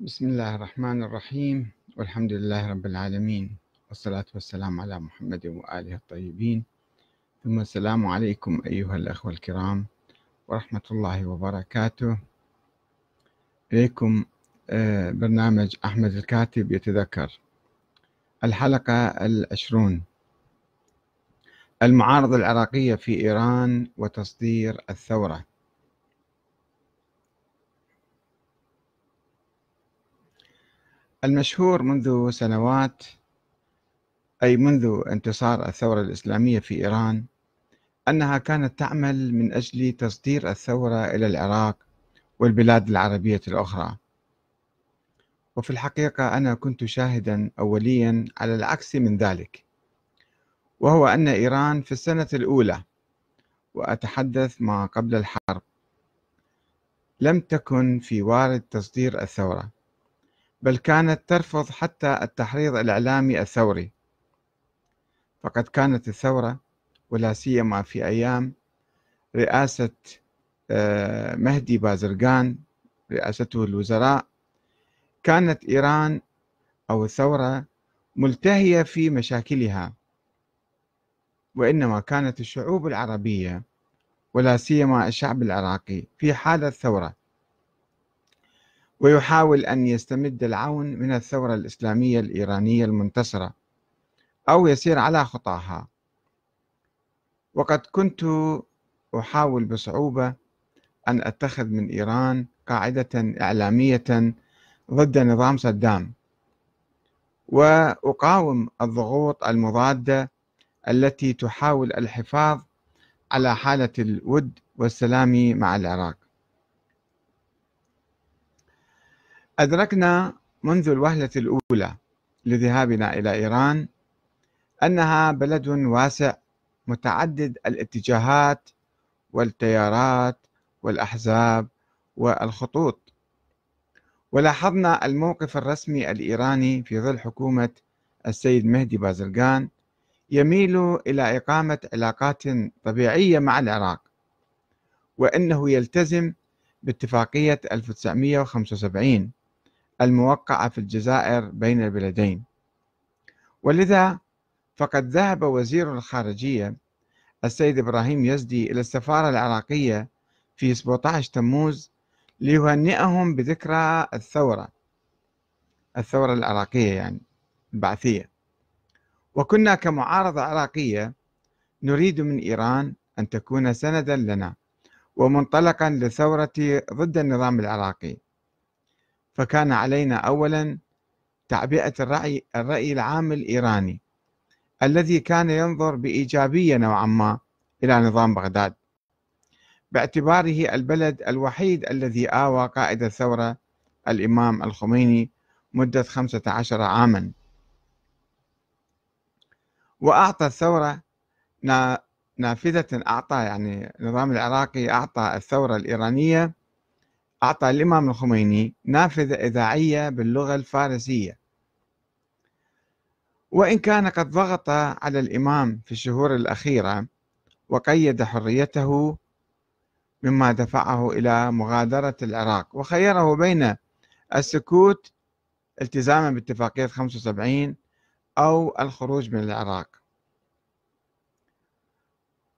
بسم الله الرحمن الرحيم والحمد لله رب العالمين والصلاة والسلام على محمد وآله الطيبين ثم السلام عليكم أيها الأخوة الكرام ورحمة الله وبركاته إليكم آه، برنامج أحمد الكاتب يتذكر الحلقة العشرون المعارضة العراقية في إيران وتصدير الثورة المشهور منذ سنوات أي منذ انتصار الثورة الإسلامية في إيران أنها كانت تعمل من أجل تصدير الثورة إلى العراق والبلاد العربية الأخرى وفي الحقيقة أنا كنت شاهدا أوليا على العكس من ذلك وهو أن إيران في السنة الأولى وأتحدث ما قبل الحرب لم تكن في وارد تصدير الثورة بل كانت ترفض حتى التحريض الإعلامي الثوري فقد كانت الثورة ولا سيما في أيام رئاسة آه، مهدي بازرقان رئاسته الوزراء كانت إيران أو الثورة ملتهية في مشاكلها وإنما كانت الشعوب العربية ولا سيما الشعب العراقي في حالة ثورة ويحاول أن يستمد العون من الثورة الإسلامية الإيرانية المنتصرة أو يسير على خطاها وقد كنت أحاول بصعوبة أن أتخذ من إيران قاعدة إعلامية ضد نظام صدام وأقاوم الضغوط المضادة التي تحاول الحفاظ على حالة الود والسلام مع العراق أدركنا منذ الوهلة الأولى لذهابنا إلى إيران أنها بلد واسع متعدد الاتجاهات والتيارات والأحزاب والخطوط ولاحظنا الموقف الرسمي الإيراني في ظل حكومة السيد مهدي بازلقان يميل إلى إقامة علاقات طبيعية مع العراق وأنه يلتزم باتفاقية 1975 الموقعة في الجزائر بين البلدين ولذا فقد ذهب وزير الخارجية السيد إبراهيم يزدي إلى السفارة العراقية في 17 تموز ليهنئهم بذكرى الثورة الثورة العراقية يعني البعثية وكنا كمعارضة عراقية نريد من إيران أن تكون سندا لنا ومنطلقا لثورة ضد النظام العراقي فكان علينا أولا تعبئة الرأي, الرأي العام الإيراني الذي كان ينظر بإيجابية نوعا ما إلى نظام بغداد باعتباره البلد الوحيد الذي آوى قائد الثورة الإمام الخميني مدة 15 عاما وأعطى الثورة نافذة أعطى يعني النظام العراقي أعطى الثورة الإيرانية أعطى الإمام الخميني نافذة إذاعية باللغة الفارسية وإن كان قد ضغط على الإمام في الشهور الأخيرة وقيد حريته مما دفعه إلى مغادرة العراق وخيره بين السكوت التزاما باتفاقية 75 أو الخروج من العراق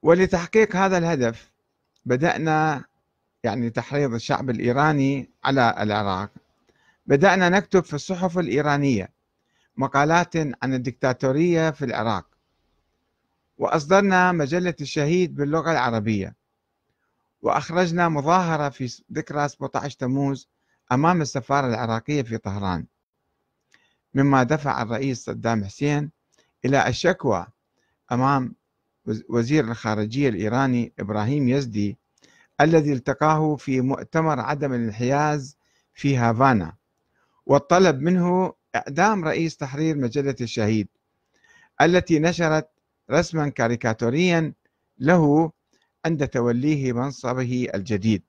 ولتحقيق هذا الهدف بدأنا يعني تحريض الشعب الإيراني على العراق بدأنا نكتب في الصحف الإيرانية مقالات عن الدكتاتورية في العراق وأصدرنا مجلة الشهيد باللغة العربية وأخرجنا مظاهرة في ذكرى 17 تموز أمام السفارة العراقية في طهران مما دفع الرئيس صدام حسين إلى الشكوى أمام وزير الخارجية الإيراني إبراهيم يزدي الذي التقاه في مؤتمر عدم الانحياز في هافانا والطلب منه إعدام رئيس تحرير مجلة الشهيد التي نشرت رسما كاريكاتوريا له عند توليه منصبه الجديد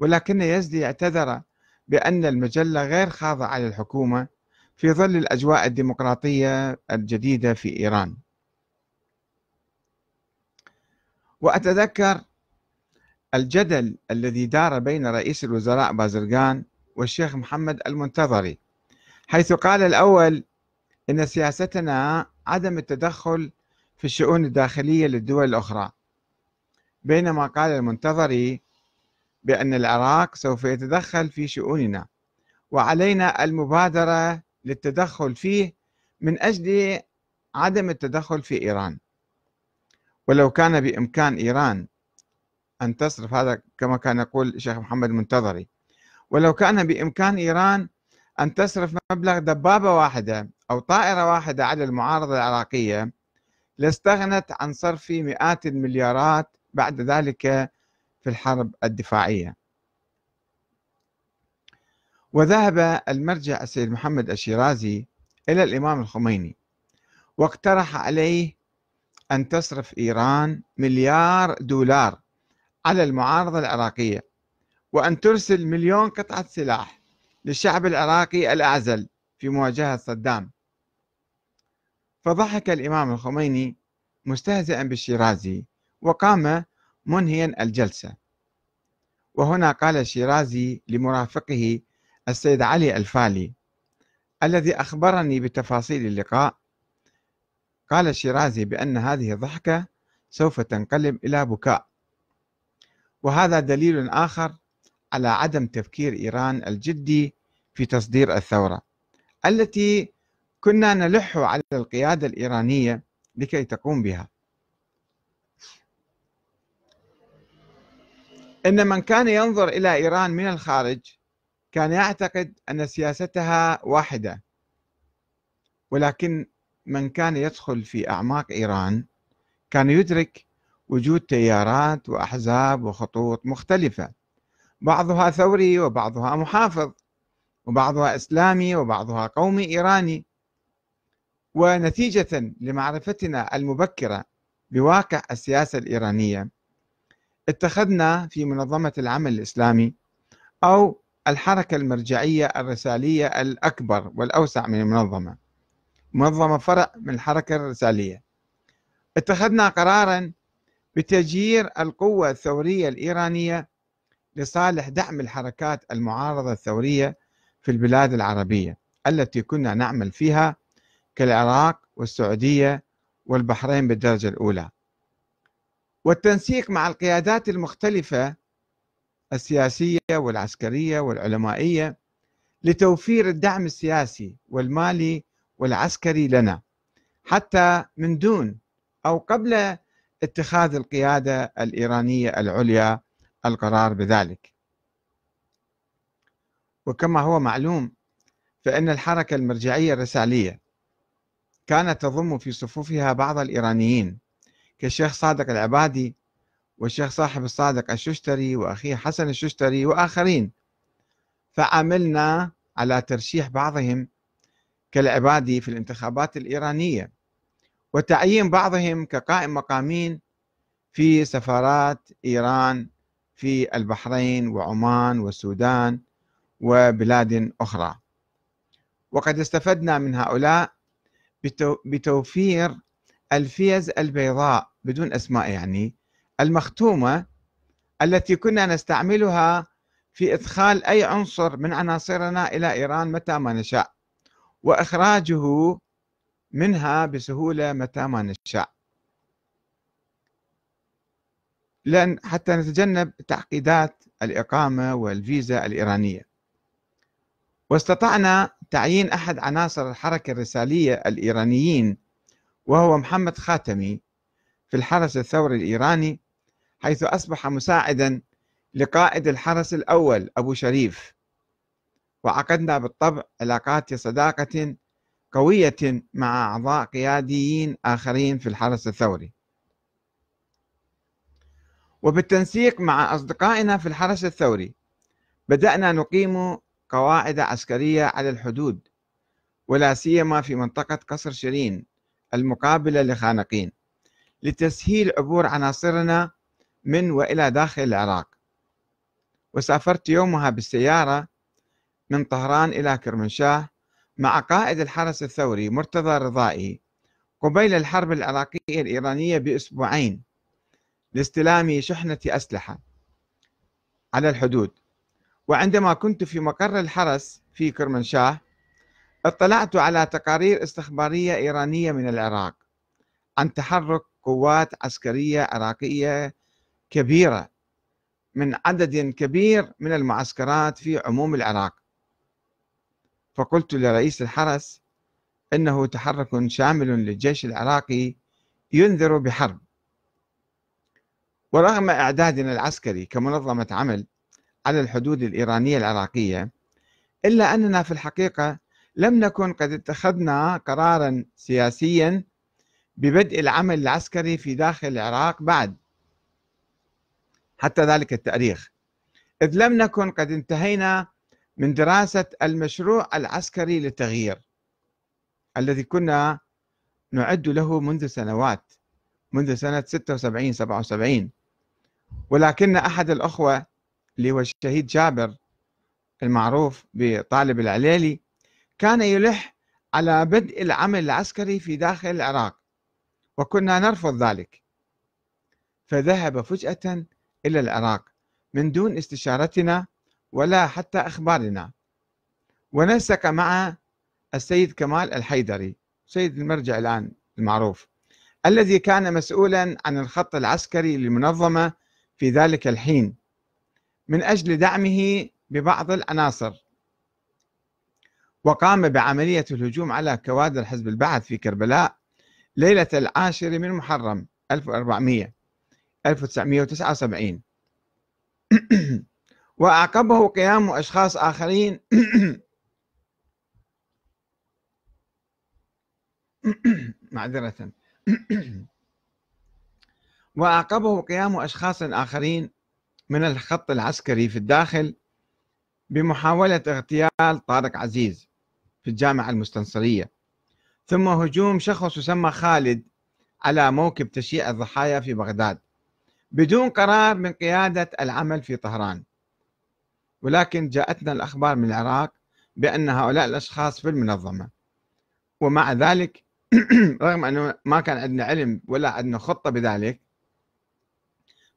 ولكن يزدي اعتذر بأن المجلة غير خاضعة للحكومة في ظل الأجواء الديمقراطية الجديدة في إيران وأتذكر الجدل الذي دار بين رئيس الوزراء بازرقان والشيخ محمد المنتظري حيث قال الأول إن سياستنا عدم التدخل في الشؤون الداخلية للدول الأخرى بينما قال المنتظري بأن العراق سوف يتدخل في شؤوننا وعلينا المبادرة للتدخل فيه من أجل عدم التدخل في إيران ولو كان بإمكان إيران أن تصرف هذا كما كان يقول الشيخ محمد المنتظري ولو كان بإمكان إيران أن تصرف مبلغ دبابة واحدة أو طائرة واحدة على المعارضة العراقية لاستغنت عن صرف مئات المليارات بعد ذلك في الحرب الدفاعية وذهب المرجع السيد محمد الشيرازي إلى الإمام الخميني واقترح عليه أن تصرف إيران مليار دولار على المعارضة العراقية وأن ترسل مليون قطعة سلاح للشعب العراقي الأعزل في مواجهة صدام فضحك الإمام الخميني مستهزئا بالشيرازي وقام منهيا الجلسة وهنا قال الشيرازي لمرافقه السيد علي الفالي الذي أخبرني بتفاصيل اللقاء قال الشيرازي بأن هذه الضحكة سوف تنقلب إلى بكاء وهذا دليل آخر على عدم تفكير إيران الجدي في تصدير الثورة التي كنا نلح على القيادة الإيرانية لكي تقوم بها إن من كان ينظر إلى إيران من الخارج كان يعتقد أن سياستها واحدة ولكن من كان يدخل في أعماق إيران كان يدرك وجود تيارات وأحزاب وخطوط مختلفة بعضها ثوري وبعضها محافظ وبعضها إسلامي وبعضها قومي إيراني ونتيجة لمعرفتنا المبكرة بواقع السياسة الإيرانية اتخذنا في منظمة العمل الإسلامي أو الحركة المرجعية الرسالية الأكبر والأوسع من المنظمة منظمة فرع من الحركة الرسالية اتخذنا قرارا بتجيير القوة الثورية الإيرانية لصالح دعم الحركات المعارضة الثورية في البلاد العربية التي كنا نعمل فيها كالعراق والسعودية والبحرين بالدرجة الأولى والتنسيق مع القيادات المختلفة السياسية والعسكرية والعلمائية لتوفير الدعم السياسي والمالي والعسكري لنا حتى من دون أو قبل اتخاذ القيادة الإيرانية العليا القرار بذلك وكما هو معلوم فإن الحركة المرجعية الرسالية كانت تضم في صفوفها بعض الإيرانيين كالشيخ صادق العبادي والشيخ صاحب الصادق الششتري وأخيه حسن الششتري وآخرين فعملنا على ترشيح بعضهم كالعبادي في الانتخابات الإيرانية وتعيين بعضهم كقائم مقامين في سفارات إيران في البحرين وعمان والسودان وبلاد أخرى وقد استفدنا من هؤلاء بتوفير الفيز البيضاء بدون أسماء يعني المختومة التي كنا نستعملها في إدخال أي عنصر من عناصرنا إلى إيران متى ما نشاء وإخراجه منها بسهولة متى ما نشاء لأن حتى نتجنب تعقيدات الإقامة والفيزا الإيرانية واستطعنا تعيين أحد عناصر الحركة الرسالية الإيرانيين وهو محمد خاتمي في الحرس الثوري الإيراني حيث أصبح مساعدا لقائد الحرس الأول أبو شريف وعقدنا بالطبع علاقات صداقة قوية مع أعضاء قياديين آخرين في الحرس الثوري وبالتنسيق مع أصدقائنا في الحرس الثوري بدأنا نقيم قواعد عسكرية على الحدود ولا سيما في منطقة قصر شيرين المقابلة لخانقين لتسهيل عبور عناصرنا من وإلى داخل العراق وسافرت يومها بالسيارة من طهران إلى كرمنشاه مع قائد الحرس الثوري مرتضى رضائي قبيل الحرب العراقية الإيرانية بأسبوعين لاستلام شحنة أسلحة على الحدود وعندما كنت في مقر الحرس في كرمانشاه اطلعت على تقارير استخبارية إيرانية من العراق عن تحرك قوات عسكرية عراقية كبيرة من عدد كبير من المعسكرات في عموم العراق فقلت لرئيس الحرس إنه تحرك شامل للجيش العراقي ينذر بحرب ورغم إعدادنا العسكري كمنظمة عمل على الحدود الإيرانية العراقية إلا أننا في الحقيقة لم نكن قد اتخذنا قرارا سياسيا ببدء العمل العسكري في داخل العراق بعد حتى ذلك التاريخ إذ لم نكن قد انتهينا من دراسة المشروع العسكري للتغيير الذي كنا نعد له منذ سنوات منذ سنة 76 77 ولكن أحد الأخوة اللي هو الشهيد جابر المعروف بطالب العليلي كان يلح على بدء العمل العسكري في داخل العراق وكنا نرفض ذلك فذهب فجأة إلى العراق من دون استشارتنا ولا حتى أخبارنا ونسك مع السيد كمال الحيدري سيد المرجع الآن المعروف الذي كان مسؤولا عن الخط العسكري للمنظمة في ذلك الحين من أجل دعمه ببعض العناصر وقام بعملية الهجوم على كوادر حزب البعث في كربلاء ليلة العاشر من محرم 1400 1979 وأعقبه قيام أشخاص آخرين معذرة وأعقبه قيام أشخاص آخرين من الخط العسكري في الداخل بمحاولة اغتيال طارق عزيز في الجامعة المستنصرية ثم هجوم شخص يسمى خالد على موكب تشييع الضحايا في بغداد بدون قرار من قيادة العمل في طهران ولكن جاءتنا الأخبار من العراق بأن هؤلاء الأشخاص في المنظمة ومع ذلك رغم أنه ما كان عندنا علم ولا عندنا خطة بذلك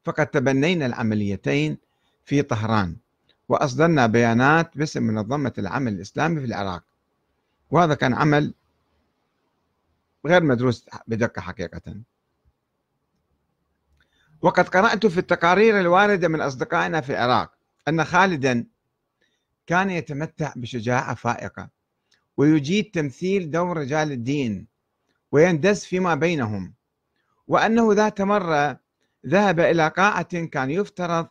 فقد تبنينا العمليتين في طهران وأصدرنا بيانات باسم منظمة العمل الإسلامي في العراق وهذا كان عمل غير مدروس بدقة حقيقة وقد قرأت في التقارير الواردة من أصدقائنا في العراق أن خالدا كان يتمتع بشجاعة فائقة ويجيد تمثيل دور رجال الدين ويندس فيما بينهم وأنه ذات مرة ذهب إلى قاعة كان يفترض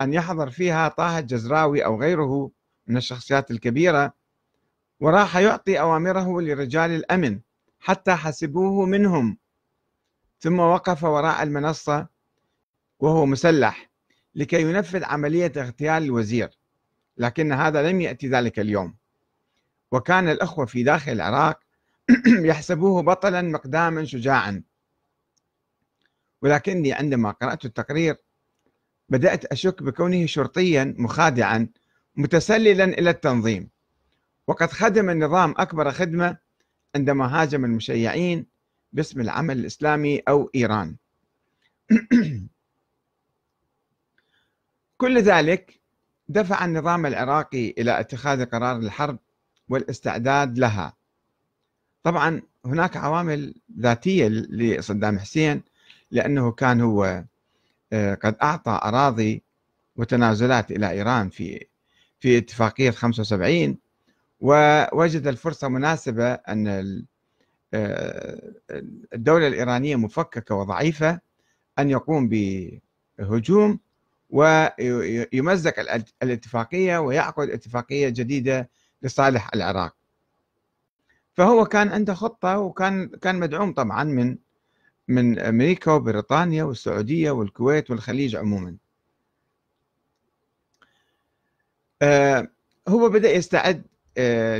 أن يحضر فيها طه الجزراوي أو غيره من الشخصيات الكبيرة وراح يعطي أوامره لرجال الأمن حتى حسبوه منهم ثم وقف وراء المنصة وهو مسلح لكي ينفذ عملية اغتيال الوزير لكن هذا لم يأتي ذلك اليوم وكان الأخوة في داخل العراق يحسبوه بطلا مقداما شجاعا ولكني عندما قرأت التقرير بدأت أشك بكونه شرطيا مخادعا متسللا إلى التنظيم وقد خدم النظام أكبر خدمة عندما هاجم المشيعين باسم العمل الإسلامي أو إيران كل ذلك دفع النظام العراقي إلى اتخاذ قرار الحرب والاستعداد لها طبعا هناك عوامل ذاتية لصدام حسين لأنه كان هو آه، قد أعطى أراضي وتنازلات إلى إيران في في اتفاقية 75 ووجد الفرصة مناسبة أن آه، الدولة الإيرانية مفككة وضعيفة أن يقوم بهجوم ويمزق الاتفاقية ويعقد اتفاقية جديدة لصالح العراق فهو كان عنده خطة وكان كان مدعوم طبعا من من أمريكا وبريطانيا والسعودية والكويت والخليج عموما آه، هو بدأ يستعد آه،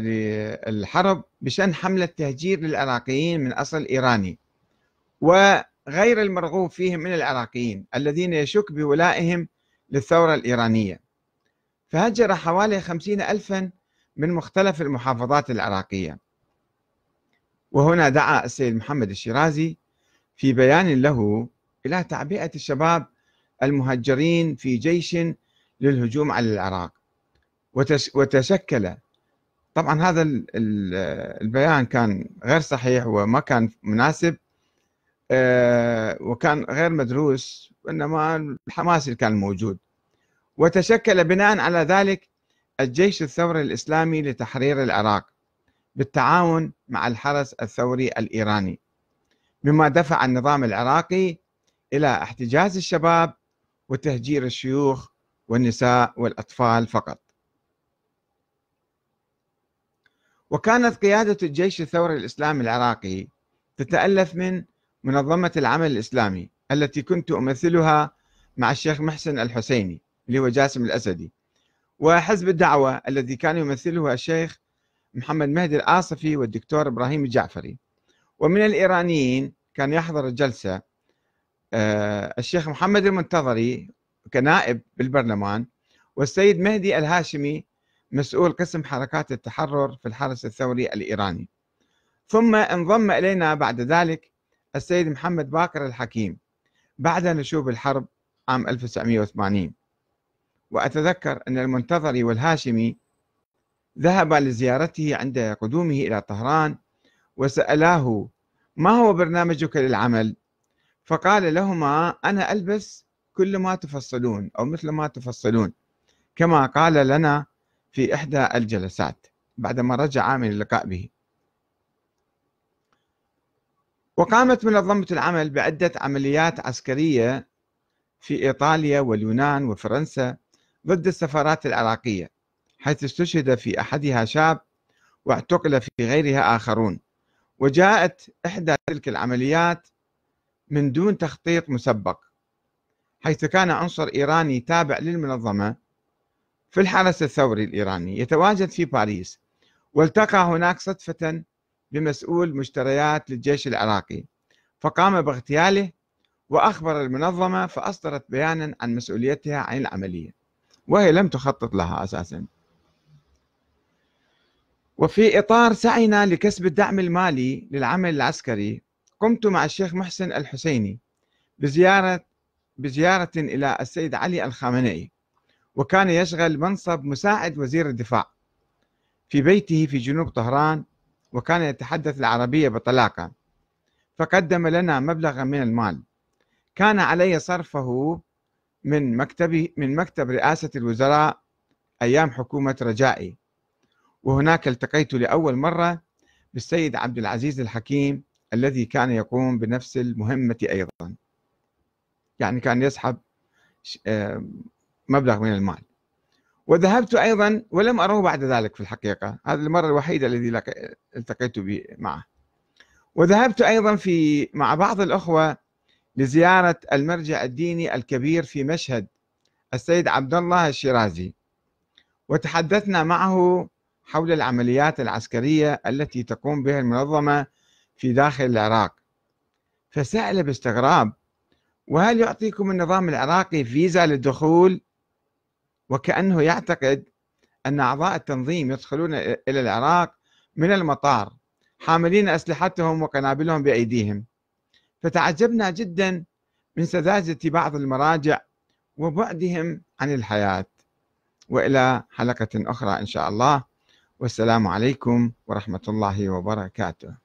للحرب بشن حملة تهجير للعراقيين من أصل إيراني وغير المرغوب فيهم من العراقيين الذين يشك بولائهم للثورة الإيرانية فهجر حوالي خمسين ألفا من مختلف المحافظات العراقية وهنا دعا السيد محمد الشيرازي في بيان له إلى تعبئة الشباب المهجرين في جيش للهجوم على العراق وتشكل طبعا هذا البيان كان غير صحيح وما كان مناسب آه، وكان غير مدروس وإنما الحماس اللي كان موجود وتشكل بناء على ذلك الجيش الثوري الإسلامي لتحرير العراق بالتعاون مع الحرس الثوري الإيراني مما دفع النظام العراقي إلى احتجاز الشباب وتهجير الشيوخ والنساء والأطفال فقط وكانت قيادة الجيش الثوري الإسلامي العراقي تتألف من منظمة العمل الإسلامي التي كنت أمثلها مع الشيخ محسن الحسيني اللي هو جاسم الأسدي وحزب الدعوة الذي كان يمثله الشيخ محمد مهدي الآصفي والدكتور إبراهيم الجعفري ومن الإيرانيين كان يحضر الجلسة آه، الشيخ محمد المنتظري كنائب بالبرلمان والسيد مهدي الهاشمي مسؤول قسم حركات التحرر في الحرس الثوري الإيراني ثم انضم إلينا بعد ذلك السيد محمد باكر الحكيم بعد نشوب الحرب عام 1980 وأتذكر أن المنتظري والهاشمي ذهبا لزيارته عند قدومه إلى طهران وسألاه ما هو برنامجك للعمل فقال لهما أنا ألبس كل ما تفصلون أو مثل ما تفصلون كما قال لنا في إحدى الجلسات بعدما رجع من اللقاء به وقامت منظمة العمل بعدة عمليات عسكرية في إيطاليا واليونان وفرنسا ضد السفارات العراقية حيث استشهد في أحدها شاب واعتقل في غيرها آخرون وجاءت إحدى تلك العمليات من دون تخطيط مسبق حيث كان عنصر إيراني تابع للمنظمة في الحرس الثوري الإيراني يتواجد في باريس والتقى هناك صدفة بمسؤول مشتريات للجيش العراقي فقام باغتياله وأخبر المنظمة فأصدرت بيانا عن مسؤوليتها عن العملية وهي لم تخطط لها أساسا وفي إطار سعينا لكسب الدعم المالي للعمل العسكري قمت مع الشيخ محسن الحسيني بزيارة بزيارة إلى السيد علي الخامنئي وكان يشغل منصب مساعد وزير الدفاع في بيته في جنوب طهران وكان يتحدث العربية بطلاقة فقدم لنا مبلغا من المال كان علي صرفه من مكتبه من مكتب رئاسة الوزراء أيام حكومة رجائي وهناك التقيت لأول مرة بالسيد عبد العزيز الحكيم الذي كان يقوم بنفس المهمة أيضا يعني كان يسحب آه، مبلغ من المال وذهبت أيضا ولم أره بعد ذلك في الحقيقة هذه المرة الوحيدة الذي التقيت معه وذهبت أيضا في مع بعض الأخوة لزيارة المرجع الديني الكبير في مشهد السيد عبد الله الشيرازي وتحدثنا معه حول العمليات العسكرية التي تقوم بها المنظمة في داخل العراق فسأل باستغراب وهل يعطيكم النظام العراقي فيزا للدخول وكأنه يعتقد أن أعضاء التنظيم يدخلون إلى العراق من المطار حاملين أسلحتهم وقنابلهم بأيديهم فتعجبنا جدا من سذاجة بعض المراجع وبعدهم عن الحياة وإلى حلقة أخرى إن شاء الله والسلام عليكم ورحمة الله وبركاته